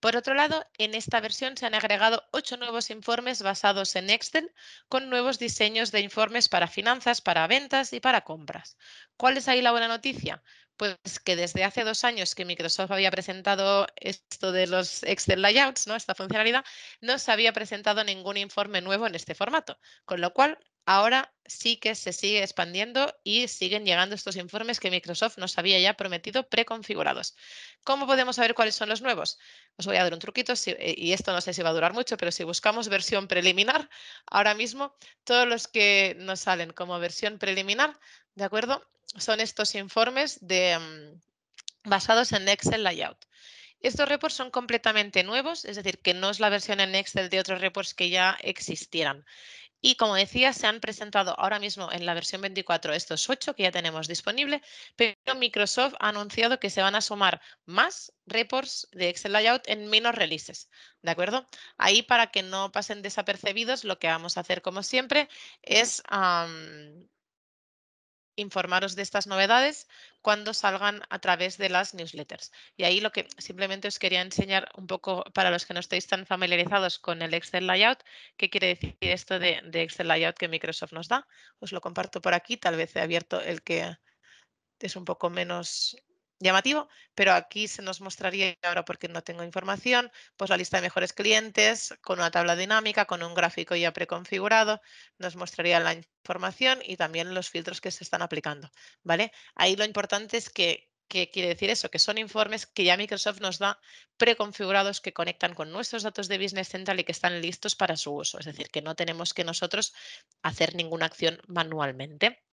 Por otro lado, en esta versión se han agregado ocho nuevos informes basados en Excel con nuevos diseños de informes para finanzas, para ventas y para compras. ¿Cuál es ahí la buena noticia? Pues que desde hace dos años que Microsoft había presentado esto de los Excel layouts, ¿no? esta funcionalidad, no se había presentado ningún informe nuevo en este formato, con lo cual ahora sí que se sigue expandiendo y siguen llegando estos informes que Microsoft nos había ya prometido preconfigurados. ¿Cómo podemos saber cuáles son los nuevos? Os voy a dar un truquito eh, y esto no sé si va a durar mucho, pero si buscamos versión preliminar, ahora mismo todos los que nos salen como versión preliminar, ¿de acuerdo? Son estos informes de, mm, basados en Excel Layout. Estos reports son completamente nuevos, es decir, que no es la versión en Excel de otros reports que ya existieran. Y como decía, se han presentado ahora mismo en la versión 24 estos 8 que ya tenemos disponible, pero Microsoft ha anunciado que se van a sumar más reports de Excel Layout en menos releases. ¿De acuerdo? Ahí para que no pasen desapercibidos, lo que vamos a hacer como siempre es informaros de estas novedades cuando salgan a través de las newsletters. Y ahí lo que simplemente os quería enseñar un poco para los que no estáis tan familiarizados con el Excel Layout, qué quiere decir esto de, de Excel Layout que Microsoft nos da. Os lo comparto por aquí, tal vez he abierto el que es un poco menos llamativo, pero aquí se nos mostraría, ahora porque no tengo información, pues la lista de mejores clientes con una tabla dinámica, con un gráfico ya preconfigurado, nos mostraría la información y también los filtros que se están aplicando. ¿vale? Ahí lo importante es que, ¿qué quiere decir eso, que son informes que ya Microsoft nos da preconfigurados que conectan con nuestros datos de Business Central y que están listos para su uso. Es decir, que no tenemos que nosotros hacer ninguna acción manualmente.